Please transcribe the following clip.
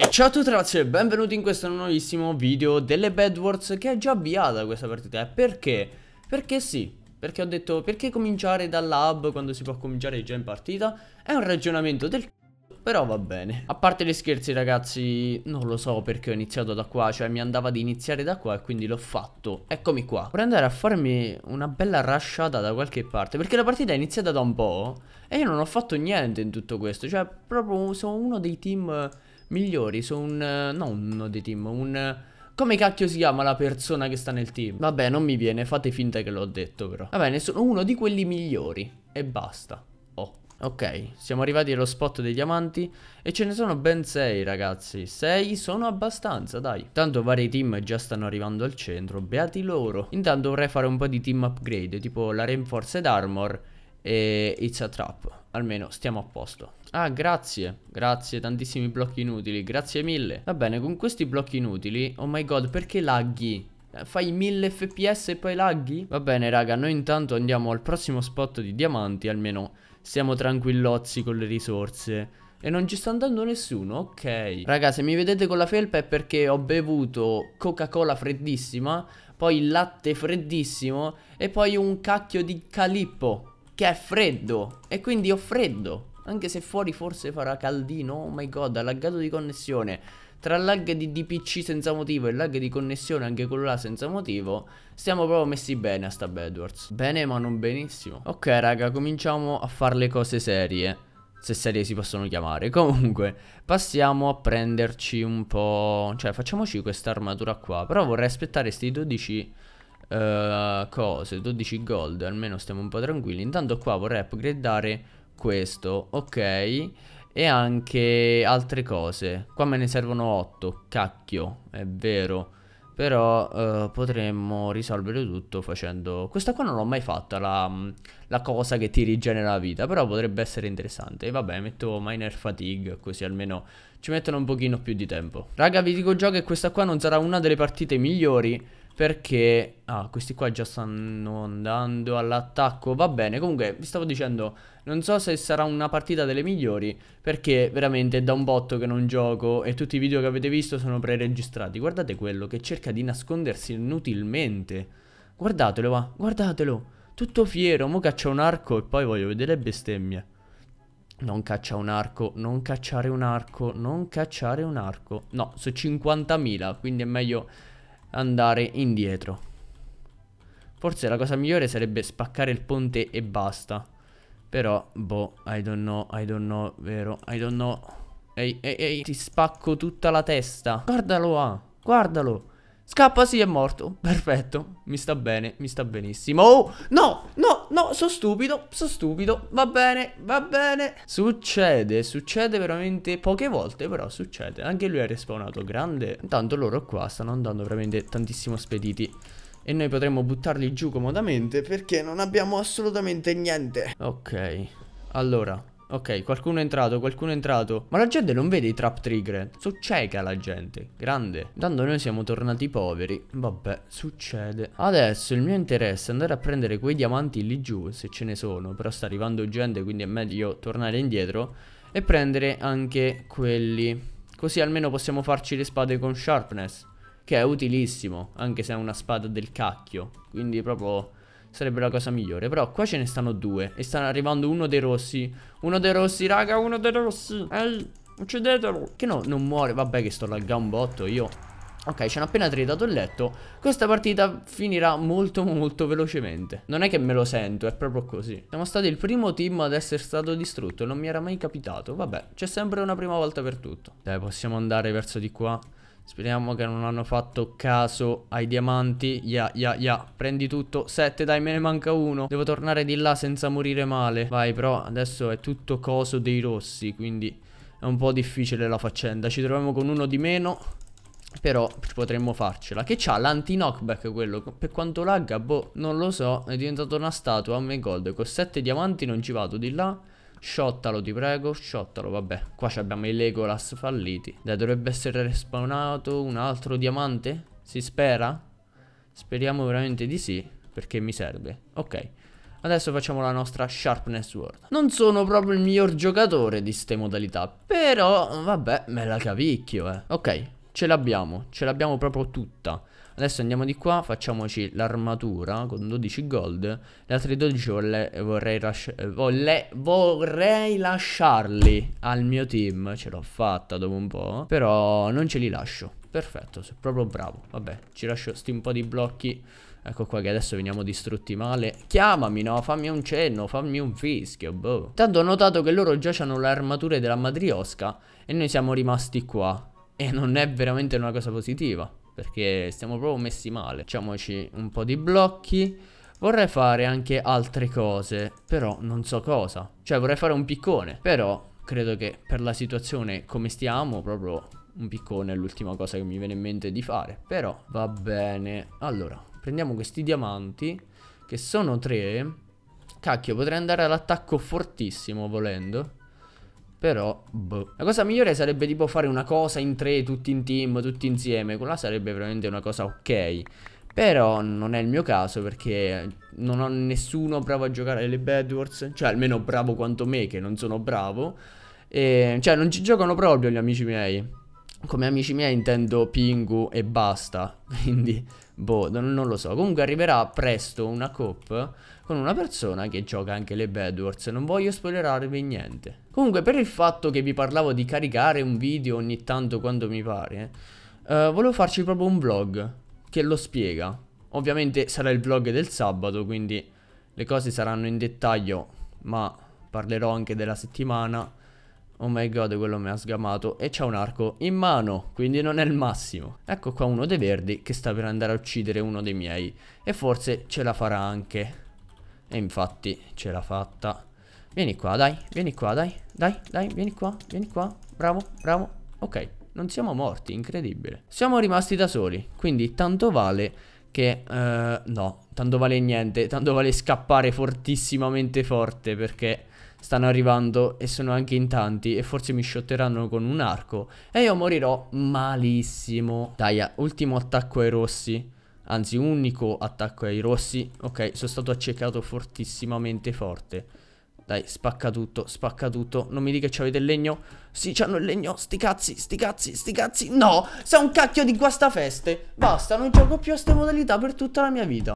E ciao a tutti ragazzi e benvenuti in questo nuovissimo video delle Bad Wars che è già avviata questa partita. Perché? Perché sì, perché ho detto perché cominciare dal lab quando si può cominciare già in partita? È un ragionamento del c***o, però va bene. A parte gli scherzi ragazzi, non lo so perché ho iniziato da qua, cioè mi andava di iniziare da qua e quindi l'ho fatto. Eccomi qua. Vorrei andare a farmi una bella rasciata da qualche parte, perché la partita è iniziata da un po' e io non ho fatto niente in tutto questo, cioè proprio sono uno dei team migliori su un... Eh, non uno dei team, un... Eh, come cacchio si chiama la persona che sta nel team? Vabbè, non mi viene, fate finta che l'ho detto però. Vabbè, ne sono uno di quelli migliori e basta. Oh. Ok, siamo arrivati allo spot dei diamanti e ce ne sono ben sei, ragazzi, Sei sono abbastanza dai Tanto vari team già stanno arrivando al centro, beati loro Intanto vorrei fare un po' di team upgrade tipo la Reinforced Armor e it's a trap. Almeno stiamo a posto. Ah, grazie. Grazie, tantissimi blocchi inutili. Grazie mille. Va bene, con questi blocchi inutili... Oh my god, perché laghi? Eh, fai 1000 fps e poi laghi? Va bene raga, noi intanto andiamo al prossimo spot di diamanti, almeno siamo tranquillozzi con le risorse. E non ci sta andando nessuno, ok. Raga, se mi vedete con la felpa è perché ho bevuto Coca-Cola freddissima, poi latte freddissimo e poi un cacchio di calippo che è freddo e quindi ho freddo. Anche se fuori forse farà caldino, oh my god, ha laggato di connessione. Tra lag di DPC senza motivo e lag di connessione anche quello là senza motivo, stiamo proprio messi bene a stab Edwards. Bene ma non benissimo. Ok raga, cominciamo a fare le cose serie se serie si possono chiamare. Comunque, passiamo a prenderci un po'... Cioè, facciamoci questa armatura qua. Però vorrei aspettare sti 12 uh, cose, 12 gold, almeno stiamo un po' tranquilli. Intanto qua vorrei upgradeare questo, ok e anche altre cose. Qua me ne servono 8, cacchio, è vero. Però eh, potremmo risolvere tutto facendo... Questa qua non l'ho mai fatta, la, la, cosa che ti rigenera la vita, però potrebbe essere interessante. E vabbè, metto Miner Fatigue, così almeno ci mettono un pochino più di tempo. Raga, vi dico già che questa qua non sarà una delle partite migliori perché... Ah, questi qua già stanno andando all'attacco. Va bene, comunque vi stavo dicendo... Non so se sarà una partita delle migliori perché veramente è da un botto che non gioco e tutti i video che avete visto sono preregistrati. Guardate quello che cerca di nascondersi inutilmente. Guardatelo va, guardatelo. Tutto fiero, mo caccia un arco e poi voglio vedere bestemmie. Non caccia un arco, non cacciare un arco, non cacciare un arco. No, su 50.000, quindi è meglio andare indietro. Forse la cosa migliore sarebbe spaccare il ponte e basta. Però, boh, I don't know, I don't know, vero, I don't know. Ehi, ehi, ehi, ti spacco tutta la testa. Guardalo, ah, guardalo. Scappa, sì, è morto. Perfetto, mi sta bene, mi sta benissimo. Oh, no, no, no, sono stupido, sono stupido, va bene, va bene. Succede, succede veramente poche volte, però succede. Anche lui ha respawnato grande. Intanto loro qua stanno andando veramente tantissimo spediti. E noi potremmo buttarli giù comodamente perché non abbiamo assolutamente niente. Ok, allora, Ok, qualcuno è entrato, qualcuno è entrato. Ma la gente non vede i trap trigger. Succeca la gente. Grande. Tanto noi siamo tornati poveri. Vabbè, succede. Adesso il mio interesse è andare a prendere quei diamanti lì giù, se ce ne sono. Però sta arrivando gente, quindi è meglio tornare indietro. E prendere anche quelli. Così almeno possiamo farci le spade con sharpness. Che è utilissimo, anche se è una spada del cacchio. Quindi proprio Sarebbe la cosa migliore Però qua ce ne stanno due E stanno arrivando uno dei rossi Uno dei rossi raga Uno dei rossi Ehi Uccidetelo Che no non muore Vabbè che sto laggando un botto io Ok, ci hanno appena tritato il letto. Questa partita finirà molto molto velocemente. Non è che me lo sento, è proprio così. Siamo stati il primo team ad essere stato distrutto, non mi era mai capitato. Vabbè, c'è sempre una prima volta per tutto. Dai, possiamo andare verso di qua. Speriamo che non hanno fatto caso ai diamanti. Ya, yeah, ya, yeah, ya. Yeah. Prendi tutto. Sette, dai, me ne manca uno. Devo tornare di là senza morire male. Vai, però, adesso è tutto coso dei rossi, quindi è un po' difficile la faccenda. Ci troviamo con uno di meno. Però potremmo farcela. Che c'ha l'anti-knockback quello? Per quanto lagga, boh, non lo so. È diventato una statua. A me gold. Con sette diamanti non ci vado di là. Sciottalo, ti prego, sciottalo, vabbè. Qua abbiamo i Legolas falliti. Dai, dovrebbe essere respawnato un altro diamante? Si spera? Speriamo veramente di sì, perché mi serve. Ok. Adesso facciamo la nostra Sharpness World. Non sono proprio il miglior giocatore di ste modalità, però vabbè, me la cavicchio, eh. Ok, ce l'abbiamo, ce l'abbiamo proprio tutta. Adesso andiamo di qua, facciamoci l'armatura con 12 gold. Le altre 12 vorrei, vorrei, vorrei, vorrei lasciarli al mio team. Ce l'ho fatta dopo un po', però non ce li lascio. Perfetto, sono proprio bravo. Vabbè, ci lascio sti un po' di blocchi. Ecco qua che adesso veniamo distrutti male Chiamami no, fammi un cenno, fammi un fischio boh. Tanto ho notato che loro già hanno le armature della madriosca E noi siamo rimasti qua E non è veramente una cosa positiva perché stiamo proprio messi male. Facciamoci un po' di blocchi. Vorrei fare anche altre cose, però non so cosa. Cioè vorrei fare un piccone, però credo che per la situazione come stiamo proprio un piccone è l'ultima cosa che mi viene in mente di fare. Però va bene. Allora, prendiamo questi diamanti che sono tre. Cacchio, potrei andare all'attacco fortissimo volendo. Però, boh. La cosa migliore sarebbe tipo fare una cosa in tre, tutti in team, tutti insieme. Quella sarebbe veramente una cosa ok. Però non è il mio caso perché non ho nessuno bravo a giocare alle Bad Wars. Cioè, almeno bravo quanto me, che non sono bravo. E, cioè, non ci giocano proprio gli amici miei. Come amici miei intendo Pingu e basta. Quindi Boh, non, non, lo so. Comunque arriverà presto una coop con una persona che gioca anche le Bedwars. Non voglio spoilerarvi niente. Comunque, per il fatto che vi parlavo di caricare un video ogni tanto quando mi pare, eh, volevo farci proprio un vlog che lo spiega. Ovviamente sarà il vlog del sabato, quindi le cose saranno in dettaglio, ma parlerò anche della settimana Oh my god, quello mi ha sgamato. E c'ha un arco in mano, quindi non è il massimo. Ecco qua uno dei verdi che sta per andare a uccidere uno dei miei. E forse ce la farà anche. E infatti ce l'ha fatta. Vieni qua, dai, vieni qua, dai, dai, dai, vieni qua, vieni qua. Bravo, bravo. Ok, non siamo morti, incredibile. Siamo rimasti da soli, quindi tanto vale che... Uh, no, tanto vale niente, tanto vale scappare fortissimamente forte perché stanno arrivando e sono anche in tanti e forse mi shotteranno con un arco e io morirò malissimo. Dai, ultimo attacco ai rossi. Anzi, unico attacco ai rossi. Ok, sono stato accecato fortissimamente forte. Dai, spacca tutto, spacca tutto. Non mi dica che avete il legno. Sì, c'hanno il legno. Sti cazzi, sti cazzi, sti cazzi. No, sei un cacchio di guastafeste. Basta, non gioco più a queste modalità per tutta la mia vita.